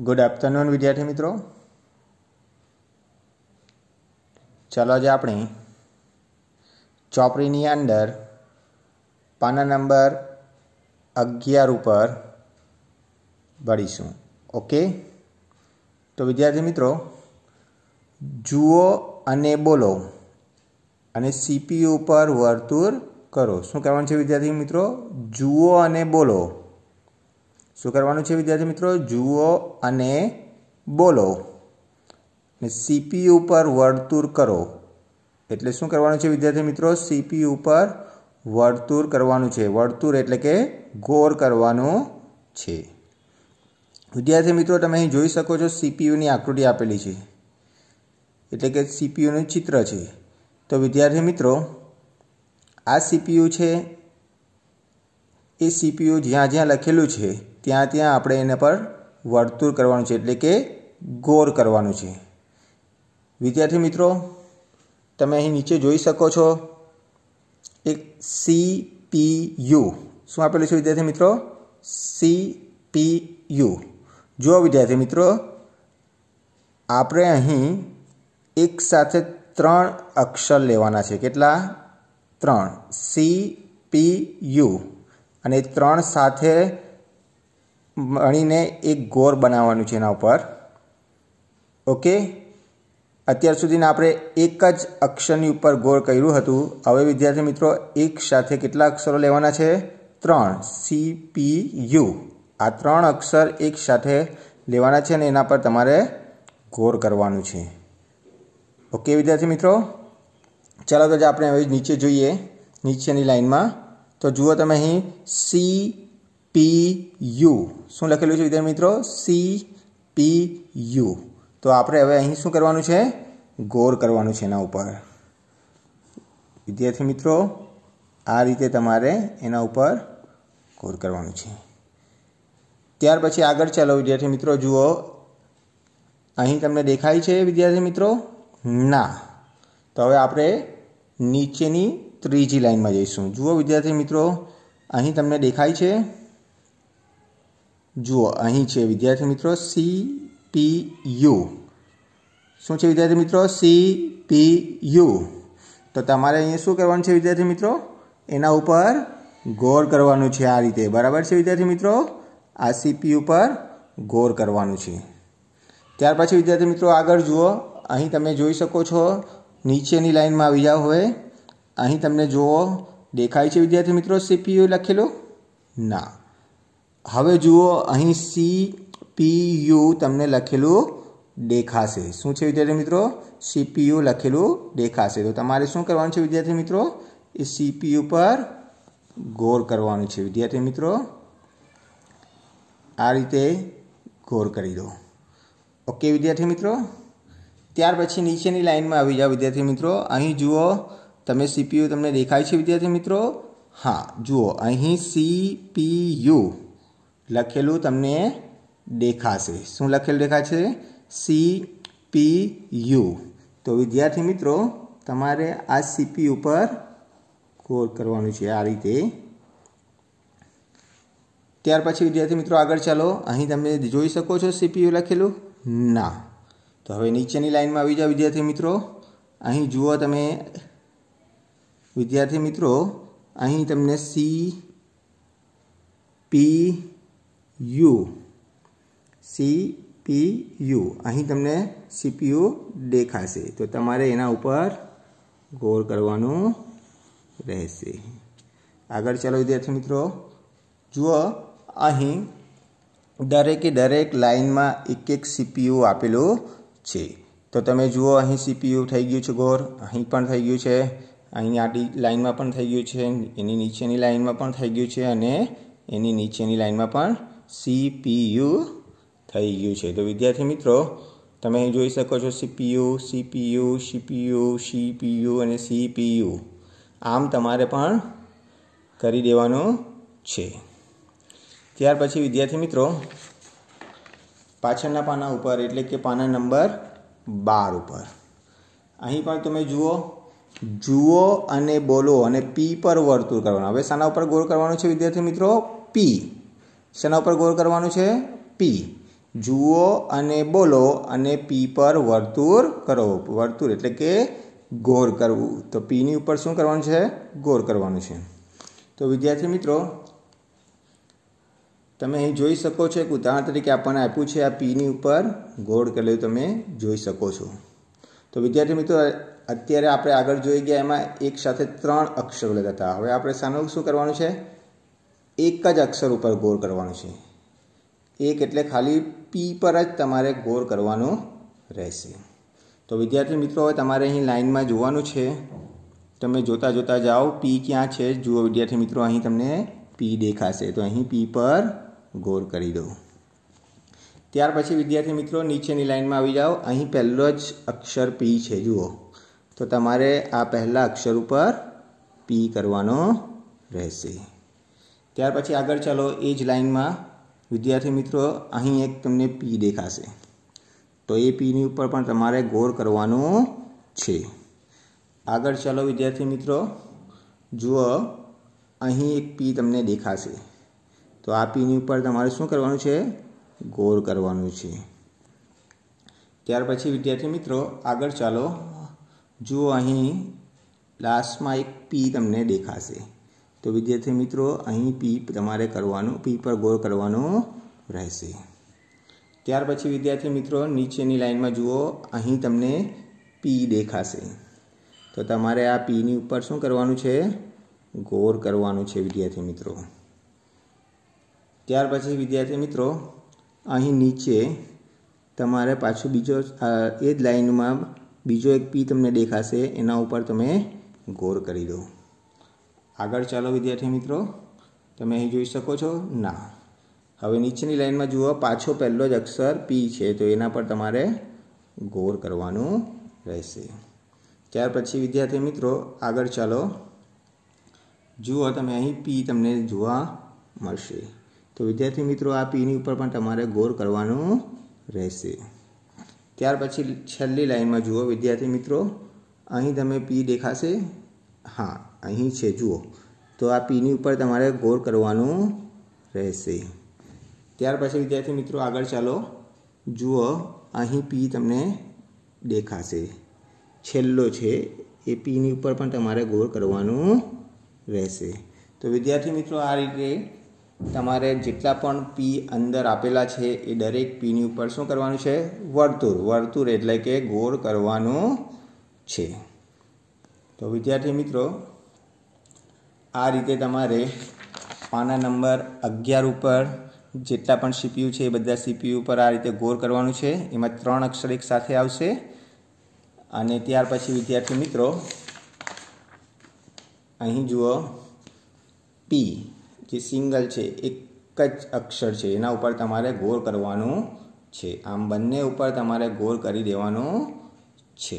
good afternoon વિદ્યાર્થી મિત્રો ચાલો આજે આપણે ચોપડીની અંદર પાના નંબર અગિયાર ઉપર ભણીશું ઓકે તો વિદ્યાર્થી મિત્રો જુઓ અને બોલો અને સીપીયુ ઉપર વર્તુળ કરો શું કહેવાનું છે વિદ્યાર્થી મિત્રો જુઓ અને બોલો શું કરવાનું છે વિદ્યાર્થી મિત્રો જુઓ અને બોલો અને સીપી ઉપર વર્તુળ કરો એટલે શું કરવાનું છે વિદ્યાર્થી મિત્રો સીપી ઉપર વર્તુળ કરવાનું છે વર્તુળ એટલે કે ગોર કરવાનું છે વિદ્યાર્થી મિત્રો તમે અહીં જોઈ શકો છો સીપીયુની આકૃતિ આપેલી છે એટલે કે સીપીયુનું ચિત્ર છે તો વિદ્યાર્થી મિત્રો આ સીપીયુ છે એ સીપીયુ જ્યાં જ્યાં લખેલું છે ત્યાં ત્યાં આપણે એના પર વર્તુળ કરવાનું છે એટલે કે ગોર કરવાનું છે વિદ્યાર્થી મિત્રો તમે અહીં નીચે જોઈ શકો છો એક સી પી યુ શું આપેલું છે વિદ્યાર્થી મિત્રો સી પી યુ જો વિદ્યાર્થી મિત્રો આપણે અહીં એક સાથે ત્રણ અક્ષર લેવાના છે કેટલા ત્રણ સી પી યુ અને ત્રણ સાથે મણીને એક ગોર બનાવવાનું છે એના ઉપર ઓકે અત્યાર સુધીના આપણે એક જ અક્ષરની ઉપર ગોળ કર્યું હતું હવે વિદ્યાર્થી મિત્રો એક સાથે કેટલા અક્ષરો લેવાના છે ત્રણ સી પી યુ આ ત્રણ અક્ષર એક સાથે લેવાના છે અને એના પર તમારે ગોળ કરવાનું છે ઓકે વિદ્યાર્થી મિત્રો ચાલો તો આપણે હવે નીચે જોઈએ નીચેની લાઇનમાં તો જુઓ તમે અહીં સી પી યુ શું લખેલું છે વિદ્યાર્થી મિત્રો સી પી યુ તો આપણે હવે અહીં શું કરવાનું છે ગોર કરવાનું છે એના ઉપર વિદ્યાર્થી મિત્રો આ રીતે તમારે એના ઉપર ગોર કરવાનું છે ત્યાર પછી આગળ ચાલો વિદ્યાર્થી મિત્રો જુઓ અહીં તમને દેખાય છે વિદ્યાર્થી મિત્રો ના તો હવે આપણે નીચેની ત્રીજી લાઇનમાં જઈશું જુઓ વિદ્યાર્થી મિત્રો અહીં તમને દેખાય છે જુઓ અહીં છે વિદ્યાર્થી મિત્રો સી પી યુ શું છે વિદ્યાર્થી મિત્રો સી પી યુ તો તમારે અહીંયા શું કરવાનું છે વિદ્યાર્થી મિત્રો એના ઉપર ગોળ કરવાનું છે આ રીતે બરાબર છે વિદ્યાર્થી મિત્રો આ સીપી ઉપર ગોળ કરવાનું છે ત્યાર પછી વિદ્યાર્થી મિત્રો આગળ જુઓ અહીં તમે જોઈ શકો છો નીચેની લાઇનમાં આવી જાઓ હવે અહીં તમને જુઓ દેખાય છે વિદ્યાર્થી મિત્રો સીપીયુ લખેલું ના હવે જુઓ અહીં સી પી યુ તમને લખેલું દેખાશે શું છે વિદ્યાર્થી મિત્રો સીપીયુ લખેલું દેખાશે તો તમારે શું કરવાનું છે વિદ્યાર્થી મિત્રો એ સીપીયુ પર ગોર કરવાનું છે વિદ્યાર્થી મિત્રો આ રીતે ગોર કરી દો ઓકે વિદ્યાર્થી મિત્રો ત્યાર પછી નીચેની લાઇનમાં આવી જાઓ વિદ્યાર્થી મિત્રો અહીં જુઓ તમે સીપીયુ તમને દેખાય છે વિદ્યાર્થી મિત્રો હા જુઓ અહીં સીપીયુ લખેલું તમને દેખાશે શું લખેલું દેખાશે સી પી યુ તો વિદ્યાર્થી મિત્રો તમારે આ સીપી ઉપર કોર કરવાનું છે આ રીતે ત્યાર પછી વિદ્યાર્થી મિત્રો આગળ ચાલો અહીં તમે જોઈ શકો છો સીપીયુ લખેલું ના તો હવે નીચેની લાઇનમાં આવી જાઓ વિદ્યાર્થી મિત્રો અહીં જુઓ તમે વિદ્યાર્થી મિત્રો અહીં તમને સી પી યુ સીપીયુ અહીં તમને સીપીયુ દેખાશે તો તમારે એના ઉપર ગોળ કરવાનું રહેશે આગળ ચાલો વિદ્યાર્થી મિત્રો જુઓ અહીં દરેકે દરેક લાઇનમાં એક એક સીપીયુ આપેલું છે તો તમે જુઓ અહીં સીપીયુ થઈ ગયું છે ગોર અહીં પણ થઈ ગયું છે અહીં આ લાઇનમાં પણ થઈ ગયું છે એની નીચેની લાઇનમાં પણ થઈ ગયું છે અને એની નીચેની લાઇનમાં પણ સીપીયુ થઈ ગયું છે તો વિદ્યાર્થી મિત્રો તમે અહીં જોઈ શકો છો સીપીયુ સીપીયુ સીપીયુ સીપીયુ અને સીપીયુ આમ તમારે પણ કરી દેવાનું છે ત્યાર પછી વિદ્યાર્થી મિત્રો પાછળના પાના ઉપર એટલે કે પાના નંબર બાર ઉપર અહીં પણ તમે જુઓ જુઓ અને બોલો અને પી પર વર્તુળ કરવાનું હવે શાના ઉપર ગોળ કરવાનો છે વિદ્યાર્થી મિત્રો પી શેના ઉપર ગોળ કરવાનું છે પી જુઓ અને બોલો અને પી પર વર્તુળ કરો વર્તુળ એટલે કે ગોળ કરવું તો પીની ઉપર શું કરવાનું છે ગોળ કરવાનું છે તો વિદ્યાર્થી મિત્રો તમે અહીં જોઈ શકો છો એક ઉદાહરણ તરીકે આપણને આપ્યું છે આ પીની ઉપર ગોળ કરેલું તમે જોઈ શકો છો તો વિદ્યાર્થી મિત્રો અત્યારે આપણે આગળ જોઈ ગયા એમાં એક સાથે ત્રણ અક્ષરો લેતા હતા હવે આપણે સામે શું કરવાનું છે એક જ અક્ષર ઉપર ગોળ કરવાનું છે એક એટલે ખાલી પી પર જ તમારે ગોર કરવાનો રહેશે તો વિદ્યાર્થી મિત્રો હવે તમારે અહીં લાઇનમાં જોવાનું છે તમે જોતા જોતા જાઓ પી ક્યાં છે જુઓ વિદ્યાર્થી મિત્રો અહીં તમને પી દેખાશે તો અહીં પી પર ગોર કરી દો ત્યાર પછી વિદ્યાર્થી મિત્રો નીચેની લાઇનમાં આવી જાઓ અહીં પહેલો જ અક્ષર પી છે જુઓ તો તમારે આ પહેલા અક્ષર ઉપર પી કરવાનો રહેશે ત્યાર પછી આગળ ચાલો એ જ લાઇનમાં વિદ્યાર્થી મિત્રો અહીં એક તમને પી દેખાશે તો એ પીની ઉપર પણ તમારે ગોળ કરવાનું છે આગળ ચાલો વિદ્યાર્થી મિત્રો જુઓ અહીં એક પી તમને દેખાશે તો આ પીની ઉપર તમારે શું કરવાનું છે ગોળ કરવાનું છે ત્યાર પછી વિદ્યાર્થી મિત્રો આગળ ચાલો જુઓ અહીં લાસ્ટમાં એક પી તમને દેખાશે તો વિદ્યાર્થી મિત્રો અહીં પી તમારે કરવાનું પી પર ગોળ કરવાનો રહેશે ત્યાર પછી વિદ્યાર્થી મિત્રો નીચેની લાઇનમાં જુઓ અહીં તમને પી દેખાશે તો તમારે આ પીની ઉપર શું કરવાનું છે ગોળ કરવાનું છે વિદ્યાર્થી મિત્રો ત્યાર પછી વિદ્યાર્થી મિત્રો અહીં નીચે તમારે પાછું બીજો એ જ લાઇનમાં બીજો એક પી તમને દેખાશે એના ઉપર તમે ગોળ કરી દો આગળ ચાલો વિદ્યાર્થી મિત્રો તમે અહીં જોઈ શકો છો ના હવે નીચેની લાઇનમાં જુઓ પાછો પહેલો જ અક્ષર પી છે તો એના પર તમારે ગોર કરવાનું રહેશે ત્યાર પછી વિદ્યાર્થી મિત્રો આગળ ચાલો જુઓ તમે અહીં પી તમને જોવા મળશે તો વિદ્યાર્થી મિત્રો આ પીની ઉપર પણ તમારે ગોર કરવાનું રહેશે ત્યાર પછી છેલ્લી લાઇનમાં જુઓ વિદ્યાર્થી મિત્રો અહીં તમે પી દેખાશે હા અહીં છે જુઓ તો આ પીની ઉપર તમારે ગોળ કરવાનું રહેશે ત્યાર પછી વિદ્યાર્થી મિત્રો આગળ ચાલો જુઓ અહીં પી તમને દેખાશે છેલ્લો છે એ પીની ઉપર પણ તમારે ગોળ કરવાનું રહેશે તો વિદ્યાર્થી મિત્રો આ રીતે તમારે જેટલા પણ પી અંદર આપેલા છે એ દરેક પીની ઉપર શું કરવાનું છે વર્તુળ વર્તુળ એટલે કે ગોળ કરવાનું છે તો વિદ્યાર્થી મિત્રો આ રીતે તમારે પાના નંબર અગિયાર ઉપર જેટલા પણ સીપીયુ છે એ બધા સીપીયુ ઉપર આ રીતે ગોર કરવાનું છે એમાં ત્રણ અક્ષર એક સાથે આવશે અને ત્યાર પછી વિદ્યાર્થી મિત્રો અહીં જુઓ પી જે સિંગલ છે એક જ અક્ષર છે એના ઉપર તમારે ગોર કરવાનું છે આમ બંને ઉપર તમારે ગોર કરી દેવાનું છે